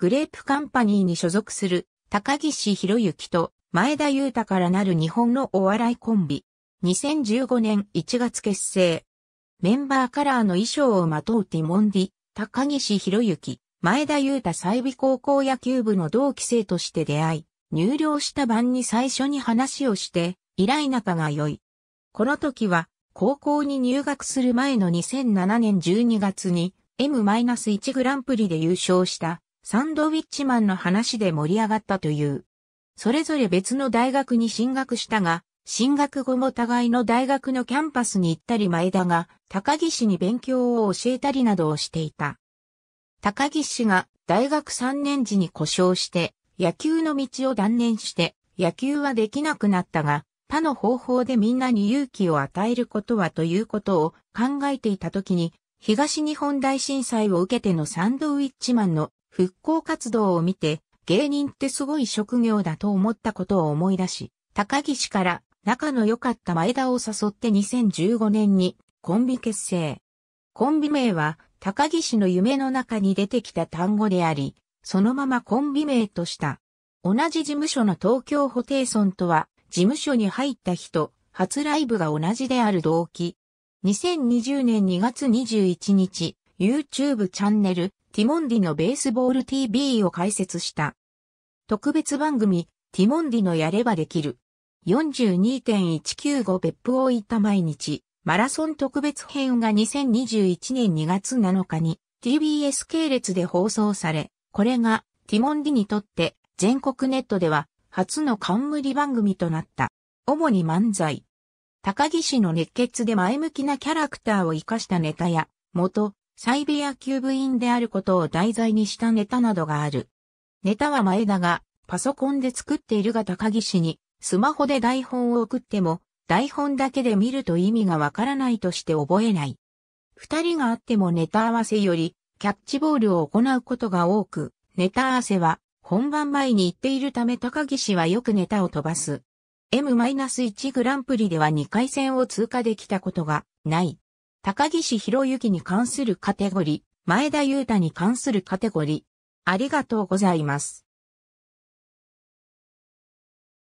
グレープカンパニーに所属する高岸博之と前田裕太からなる日本のお笑いコンビ。2015年1月結成。メンバーカラーの衣装をまとうティモンディ、高岸博之、前田裕太済美高校野球部の同期生として出会い、入寮した晩に最初に話をして、依頼仲が良い。この時は、高校に入学する前の2007年12月に M-1 グランプリで優勝したサンドウィッチマンの話で盛り上がったという。それぞれ別の大学に進学したが、進学後も互いの大学のキャンパスに行ったり前田が、高木氏に勉強を教えたりなどをしていた。高木氏が大学3年時に故障して、野球の道を断念して、野球はできなくなったが、他の方法でみんなに勇気を与えることはということを考えていた時に、東日本大震災を受けてのサンドウィッチマンの復興活動を見て、芸人ってすごい職業だと思ったことを思い出し、高岸から仲の良かった前田を誘って2015年にコンビ結成。コンビ名は高岸の夢の中に出てきた単語であり、そのままコンビ名とした。同じ事務所の東京ホテイソンとは、事務所に入った日と、初ライブが同じである動機。2020年2月21日、YouTube チャンネル、ティモンディのベースボール TV を開設した。特別番組、ティモンディのやればできる。42.195別府を行った毎日、マラソン特別編が2021年2月7日に TBS 系列で放送され、これがティモンディにとって全国ネットでは初の冠番組となった。主に漫才。高木氏の熱血で前向きなキャラクターを活かしたネタや、元サイビア級部員であることを題材にしたネタなどがある。ネタは前田がパソコンで作っているが高岸にスマホで台本を送っても台本だけで見ると意味がわからないとして覚えない。二人があってもネタ合わせよりキャッチボールを行うことが多く、ネタ合わせは本番前に行っているため高岸はよくネタを飛ばす。M-1 グランプリでは2回戦を通過できたことがない。高岸博之に関するカテゴリ、前田裕太に関するカテゴリ。ありがとうございます。